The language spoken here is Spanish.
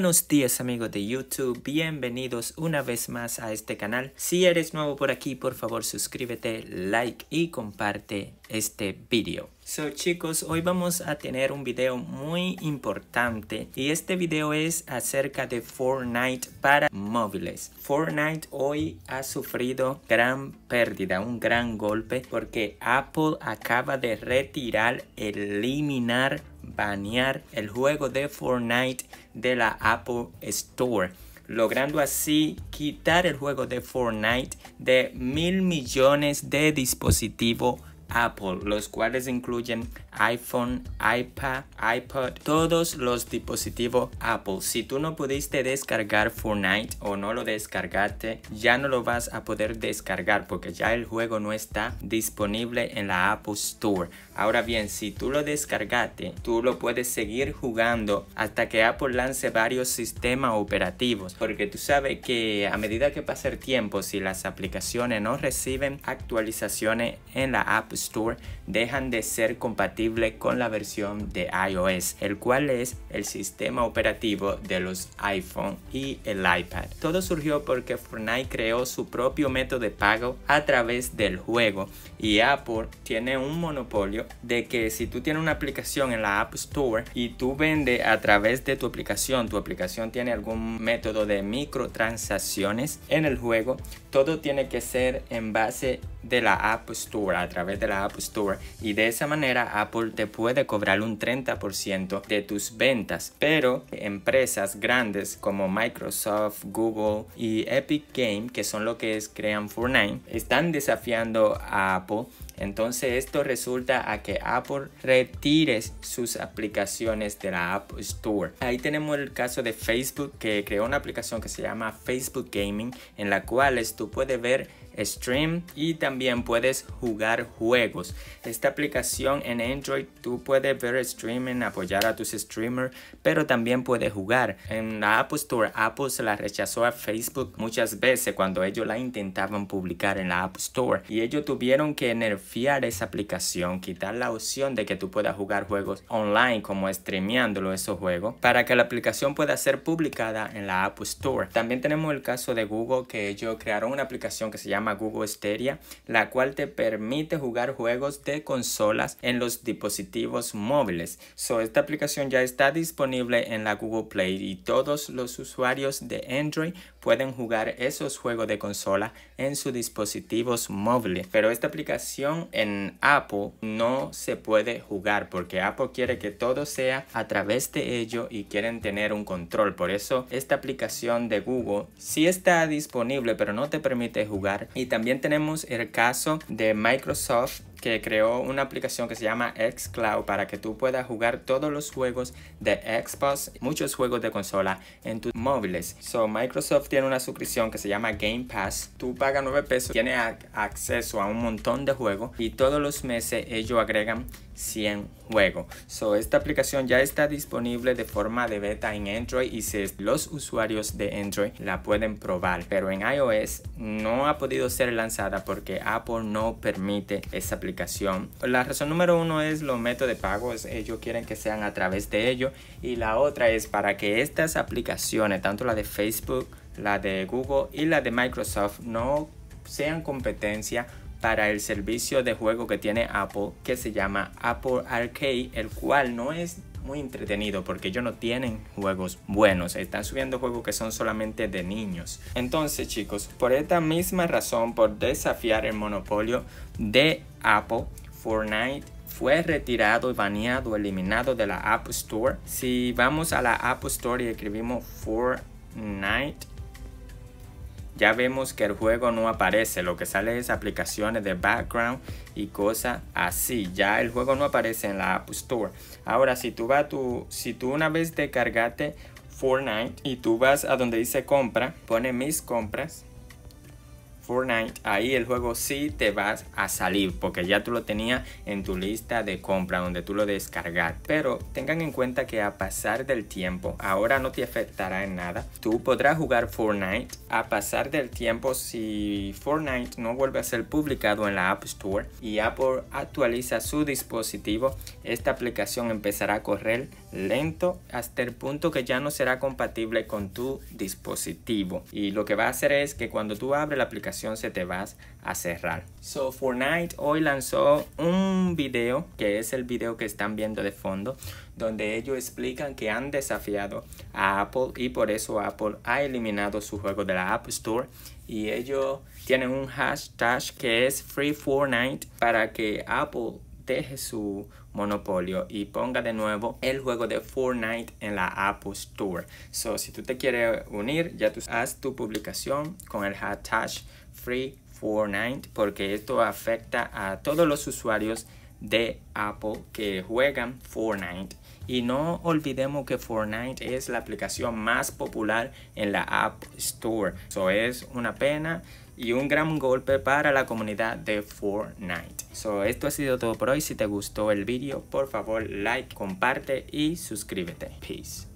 Buenos días amigos de YouTube, bienvenidos una vez más a este canal. Si eres nuevo por aquí, por favor suscríbete, like y comparte este video. So chicos, hoy vamos a tener un video muy importante y este video es acerca de Fortnite para móviles. Fortnite hoy ha sufrido gran pérdida, un gran golpe porque Apple acaba de retirar, eliminar el juego de Fortnite de la Apple Store, logrando así quitar el juego de Fortnite de mil millones de dispositivos Apple, los cuales incluyen iPhone, iPad, iPod, todos los dispositivos Apple. Si tú no pudiste descargar Fortnite o no lo descargaste, ya no lo vas a poder descargar porque ya el juego no está disponible en la Apple Store. Ahora bien, si tú lo descargaste, tú lo puedes seguir jugando hasta que Apple lance varios sistemas operativos, porque tú sabes que a medida que pasa el tiempo, si las aplicaciones no reciben actualizaciones en la App Store dejan de ser compatible con la versión de iOS, el cual es el sistema operativo de los iPhone y el iPad. Todo surgió porque Fortnite creó su propio método de pago a través del juego y Apple tiene un monopolio de que si tú tienes una aplicación en la App Store y tú vende a través de tu aplicación, tu aplicación tiene algún método de microtransacciones en el juego, todo tiene que ser en base de la App Store, a través de la App Store y de esa manera Apple te puede cobrar un 30% de tus ventas. Pero empresas grandes como Microsoft, Google y Epic Game, que son lo que es crean Fortnite, están desafiando a Apple entonces esto resulta a que Apple retires sus aplicaciones de la App Store. Ahí tenemos el caso de Facebook que creó una aplicación que se llama Facebook Gaming en la cual tú puedes ver stream y también puedes jugar juegos. Esta aplicación en Android tú puedes ver streaming, apoyar a tus streamers, pero también puedes jugar. En la App Store, Apple se la rechazó a Facebook muchas veces cuando ellos la intentaban publicar en la App Store y ellos tuvieron que en Fiar esa aplicación, quitar la opción de que tú puedas jugar juegos online como streameándolo esos juegos para que la aplicación pueda ser publicada en la App Store. También tenemos el caso de Google que ellos crearon una aplicación que se llama Google Stereo la cual te permite jugar juegos de consolas en los dispositivos móviles. So, esta aplicación ya está disponible en la Google Play y todos los usuarios de Android pueden jugar esos juegos de consola en sus dispositivos móviles. Pero esta aplicación en Apple no se puede jugar porque Apple quiere que todo sea a través de ello y quieren tener un control. Por eso esta aplicación de Google sí está disponible pero no te permite jugar. Y también tenemos el caso de Microsoft que creó una aplicación que se llama xCloud para que tú puedas jugar todos los juegos de Xbox, muchos juegos de consola en tus móviles. So, Microsoft tiene una suscripción que se llama Game Pass. Tú pagas 9 pesos, tienes acceso a un montón de juegos y todos los meses ellos agregan 100 juego, So, esta aplicación ya está disponible de forma de beta en Android y si los usuarios de Android la pueden probar, pero en iOS no ha podido ser lanzada porque Apple no permite esa aplicación. La razón número uno es los métodos de pago, ellos quieren que sean a través de ellos y la otra es para que estas aplicaciones, tanto la de Facebook, la de Google y la de Microsoft, no sean competencia para el servicio de juego que tiene Apple que se llama Apple Arcade, el cual no es muy entretenido porque ellos no tienen juegos buenos, están subiendo juegos que son solamente de niños. Entonces chicos, por esta misma razón, por desafiar el monopolio de Apple, Fortnite fue retirado, baneado, eliminado de la App Store. Si vamos a la App Store y escribimos Fortnite, ya vemos que el juego no aparece, lo que sale es aplicaciones de background y cosas así. Ya el juego no aparece en la App Store. Ahora, si tú, vas a si tú una vez te cargaste Fortnite y tú vas a donde dice compra, pone mis compras Fortnite, ahí el juego sí te vas a salir porque ya tú lo tenías en tu lista de compra donde tú lo descargas. Pero tengan en cuenta que a pasar del tiempo, ahora no te afectará en nada. Tú podrás jugar Fortnite a pasar del tiempo si Fortnite no vuelve a ser publicado en la App Store y Apple actualiza su dispositivo, esta aplicación empezará a correr lento hasta el punto que ya no será compatible con tu dispositivo. Y lo que va a hacer es que cuando tú abres la aplicación se te va a cerrar. So Fortnite hoy lanzó un video, que es el video que están viendo de fondo, donde ellos explican que han desafiado a Apple y por eso Apple ha eliminado su juego de la App Store y ellos tienen un hashtag que es Free Fortnite para que Apple deje su monopolio y ponga de nuevo el juego de Fortnite en la Apple Store. So, si tú te quieres unir, ya tú haz tu publicación con el hashtag Free fortnite porque esto afecta a todos los usuarios de Apple que juegan Fortnite. Y no olvidemos que Fortnite es la aplicación más popular en la App Store. Eso es una pena y un gran golpe para la comunidad de Fortnite. So, esto ha sido todo por hoy. Si te gustó el vídeo, por favor, like, comparte y suscríbete. Peace.